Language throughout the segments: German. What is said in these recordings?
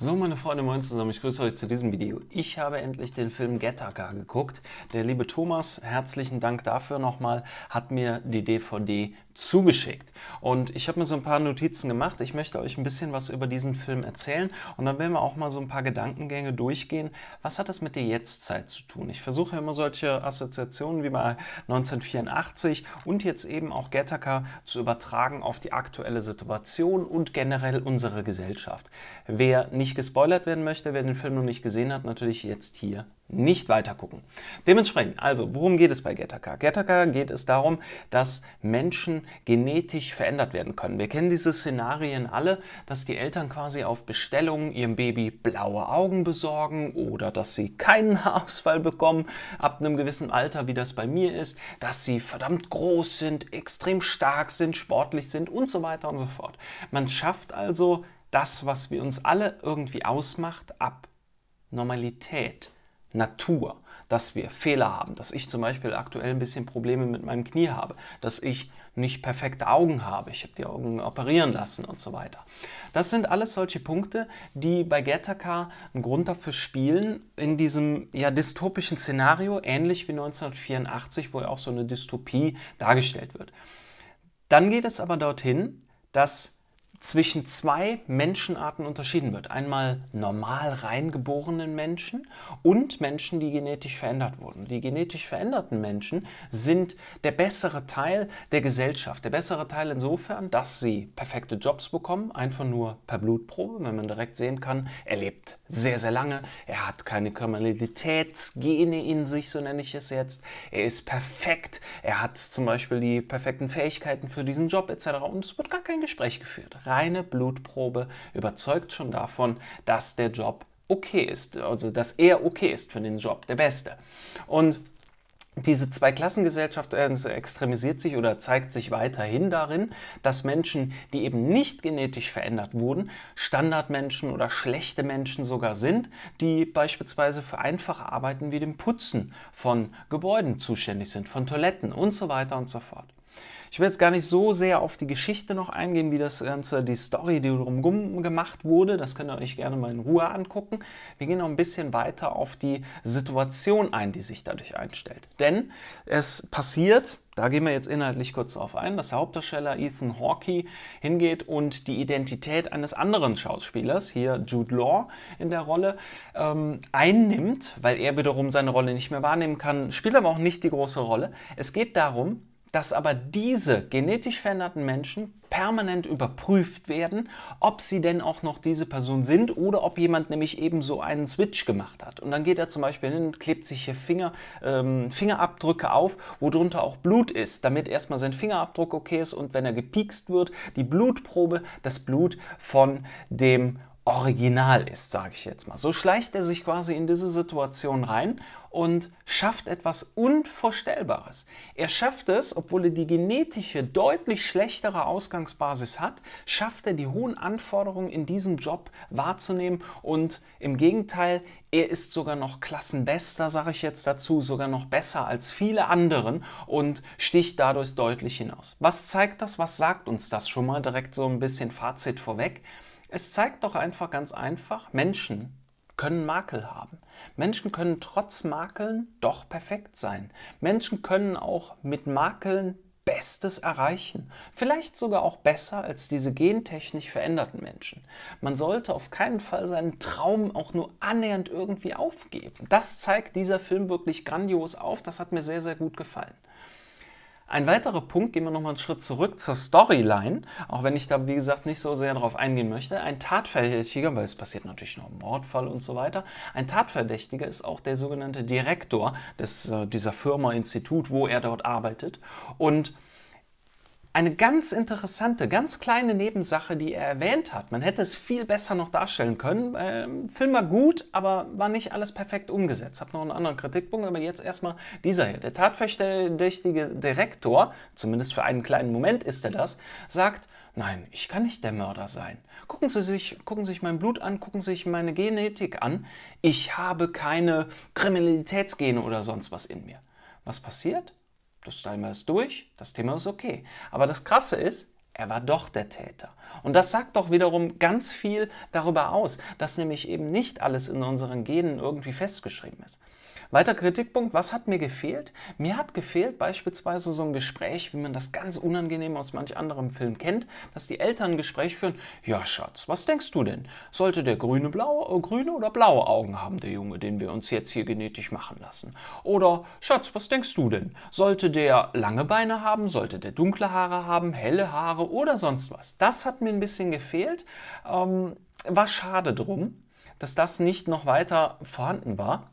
So, meine Freunde, moin zusammen, ich grüße euch zu diesem Video. Ich habe endlich den Film Gettaka geguckt. Der liebe Thomas, herzlichen Dank dafür nochmal, hat mir die DVD zugeschickt. Und ich habe mir so ein paar Notizen gemacht. Ich möchte euch ein bisschen was über diesen Film erzählen und dann werden wir auch mal so ein paar Gedankengänge durchgehen. Was hat das mit der Jetztzeit zu tun? Ich versuche immer solche Assoziationen wie bei 1984 und jetzt eben auch Gettaka zu übertragen auf die aktuelle Situation und generell unsere Gesellschaft. Wer nicht nicht gespoilert werden möchte, wer den Film noch nicht gesehen hat, natürlich jetzt hier nicht weiter gucken. Dementsprechend, also, worum geht es bei Gattaca? Gattaca geht es darum, dass Menschen genetisch verändert werden können. Wir kennen diese Szenarien alle, dass die Eltern quasi auf Bestellung ihrem Baby blaue Augen besorgen oder dass sie keinen Haarausfall bekommen ab einem gewissen Alter, wie das bei mir ist, dass sie verdammt groß sind, extrem stark sind, sportlich sind und so weiter und so fort. Man schafft also das, was wir uns alle irgendwie ausmacht, ab. Normalität, Natur, dass wir Fehler haben, dass ich zum Beispiel aktuell ein bisschen Probleme mit meinem Knie habe, dass ich nicht perfekte Augen habe, ich habe die Augen operieren lassen und so weiter. Das sind alles solche Punkte, die bei Gattaca einen Grund dafür spielen, in diesem ja dystopischen Szenario, ähnlich wie 1984, wo ja auch so eine Dystopie dargestellt wird. Dann geht es aber dorthin, dass zwischen zwei Menschenarten unterschieden wird. Einmal normal reingeborenen Menschen und Menschen, die genetisch verändert wurden. Die genetisch veränderten Menschen sind der bessere Teil der Gesellschaft. Der bessere Teil insofern, dass sie perfekte Jobs bekommen, einfach nur per Blutprobe, wenn man direkt sehen kann, er lebt sehr, sehr lange, er hat keine Kriminalitätsgene in sich, so nenne ich es jetzt, er ist perfekt, er hat zum Beispiel die perfekten Fähigkeiten für diesen Job etc. Und es wird gar kein Gespräch geführt reine Blutprobe überzeugt schon davon, dass der Job okay ist, also dass er okay ist für den Job, der Beste. Und diese Zweiklassengesellschaft äh, extremisiert sich oder zeigt sich weiterhin darin, dass Menschen, die eben nicht genetisch verändert wurden, Standardmenschen oder schlechte Menschen sogar sind, die beispielsweise für einfache Arbeiten wie dem Putzen von Gebäuden zuständig sind, von Toiletten und so weiter und so fort. Ich will jetzt gar nicht so sehr auf die Geschichte noch eingehen, wie das Ganze, die Story, die drumherum gemacht wurde. Das könnt ihr euch gerne mal in Ruhe angucken. Wir gehen noch ein bisschen weiter auf die Situation ein, die sich dadurch einstellt. Denn es passiert, da gehen wir jetzt inhaltlich kurz darauf ein, dass der Hauptdarsteller Ethan Hawkey hingeht und die Identität eines anderen Schauspielers, hier Jude Law in der Rolle, ähm, einnimmt, weil er wiederum seine Rolle nicht mehr wahrnehmen kann, spielt aber auch nicht die große Rolle. Es geht darum, dass aber diese genetisch veränderten Menschen permanent überprüft werden, ob sie denn auch noch diese Person sind oder ob jemand nämlich eben so einen Switch gemacht hat. Und dann geht er zum Beispiel hin, klebt sich hier Finger, ähm, Fingerabdrücke auf, worunter auch Blut ist, damit erstmal sein Fingerabdruck okay ist und wenn er gepiekst wird, die Blutprobe, das Blut von dem original ist, sage ich jetzt mal. So schleicht er sich quasi in diese Situation rein und schafft etwas Unvorstellbares. Er schafft es, obwohl er die genetische deutlich schlechtere Ausgangsbasis hat, schafft er die hohen Anforderungen in diesem Job wahrzunehmen und im Gegenteil, er ist sogar noch Klassenbester, sage ich jetzt dazu, sogar noch besser als viele anderen und sticht dadurch deutlich hinaus. Was zeigt das? Was sagt uns das schon mal direkt so ein bisschen Fazit vorweg? Es zeigt doch einfach ganz einfach, Menschen können Makel haben. Menschen können trotz Makeln doch perfekt sein. Menschen können auch mit Makeln Bestes erreichen. Vielleicht sogar auch besser als diese gentechnisch veränderten Menschen. Man sollte auf keinen Fall seinen Traum auch nur annähernd irgendwie aufgeben. Das zeigt dieser Film wirklich grandios auf. Das hat mir sehr, sehr gut gefallen. Ein weiterer Punkt, gehen wir nochmal einen Schritt zurück zur Storyline, auch wenn ich da, wie gesagt, nicht so sehr darauf eingehen möchte. Ein Tatverdächtiger, weil es passiert natürlich noch ein Mordfall und so weiter, ein Tatverdächtiger ist auch der sogenannte Direktor des, äh, dieser Firma, Institut, wo er dort arbeitet. Und eine ganz interessante, ganz kleine Nebensache, die er erwähnt hat. Man hätte es viel besser noch darstellen können. Ähm, Film war gut, aber war nicht alles perfekt umgesetzt. Hab noch einen anderen Kritikpunkt, aber jetzt erstmal dieser hier. Der tatverdächtige Direktor, zumindest für einen kleinen Moment ist er das, sagt, Nein, ich kann nicht der Mörder sein. Gucken Sie sich, gucken Sie sich mein Blut an, gucken Sie sich meine Genetik an. Ich habe keine Kriminalitätsgene oder sonst was in mir. Was passiert? Das Thema ist durch, das Thema ist okay. Aber das Krasse ist, er war doch der Täter. Und das sagt doch wiederum ganz viel darüber aus, dass nämlich eben nicht alles in unseren Genen irgendwie festgeschrieben ist. Weiter Kritikpunkt, was hat mir gefehlt? Mir hat gefehlt beispielsweise so ein Gespräch, wie man das ganz unangenehm aus manch anderem Film kennt, dass die Eltern ein Gespräch führen, ja Schatz, was denkst du denn? Sollte der grüne, blaue, äh, grüne oder blaue Augen haben, der Junge, den wir uns jetzt hier genetisch machen lassen? Oder Schatz, was denkst du denn? Sollte der lange Beine haben? Sollte der dunkle Haare haben, helle Haare oder sonst was. Das hat mir ein bisschen gefehlt. Ähm, war schade drum, dass das nicht noch weiter vorhanden war.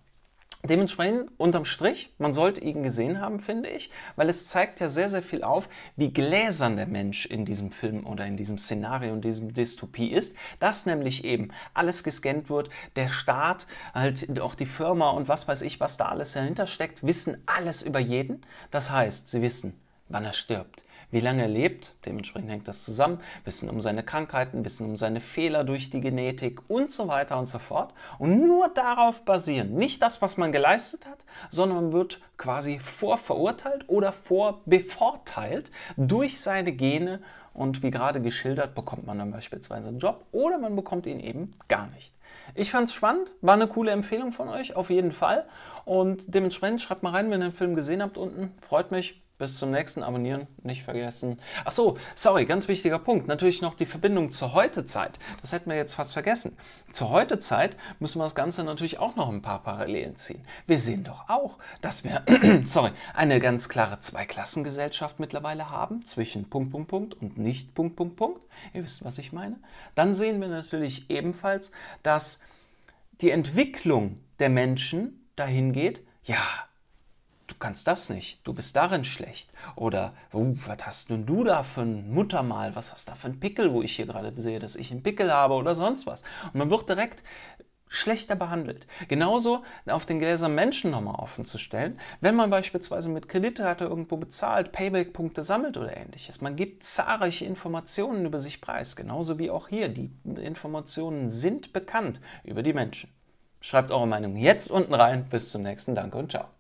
Dementsprechend unterm Strich, man sollte ihn gesehen haben, finde ich, weil es zeigt ja sehr, sehr viel auf, wie gläsern der Mensch in diesem Film oder in diesem Szenario und diesem Dystopie ist, dass nämlich eben alles gescannt wird, der Staat, halt auch die Firma und was weiß ich, was da alles dahinter steckt, wissen alles über jeden. Das heißt, sie wissen, wann er stirbt, wie lange er lebt, dementsprechend hängt das zusammen, wissen um seine Krankheiten, wissen um seine Fehler durch die Genetik und so weiter und so fort. Und nur darauf basieren, nicht das, was man geleistet hat, sondern man wird quasi vorverurteilt oder vorbevorteilt durch seine Gene und wie gerade geschildert, bekommt man dann beispielsweise einen Job oder man bekommt ihn eben gar nicht. Ich fand es spannend, war eine coole Empfehlung von euch, auf jeden Fall. Und dementsprechend schreibt mal rein, wenn ihr den Film gesehen habt unten. Freut mich, bis zum nächsten Abonnieren nicht vergessen. Ach so, sorry, ganz wichtiger Punkt. Natürlich noch die Verbindung zur Heutezeit. Das hätten wir jetzt fast vergessen. Zur Heutezeit müssen wir das Ganze natürlich auch noch ein paar Parallelen ziehen. Wir sehen doch auch, dass wir, sorry, eine ganz klare Zweiklassengesellschaft mittlerweile haben zwischen Punkt, Punkt, Punkt und nicht Punkt, Punkt, Punkt. Ihr wisst, was ich meine. Dann sehen wir natürlich ebenfalls, dass die Entwicklung der Menschen dahin geht, ja, du kannst das nicht, du bist darin schlecht. Oder, uh, was hast nun du da für ein Muttermal, was hast du da für ein Pickel, wo ich hier gerade sehe, dass ich einen Pickel habe oder sonst was. Und man wird direkt schlechter behandelt. Genauso auf den Gläsern Menschen nochmal offen zu stellen, wenn man beispielsweise mit Kreditkarte irgendwo bezahlt, Payback-Punkte sammelt oder ähnliches. Man gibt zahlreiche Informationen über sich preis, genauso wie auch hier. Die Informationen sind bekannt über die Menschen. Schreibt eure Meinung jetzt unten rein. Bis zum nächsten Danke und ciao.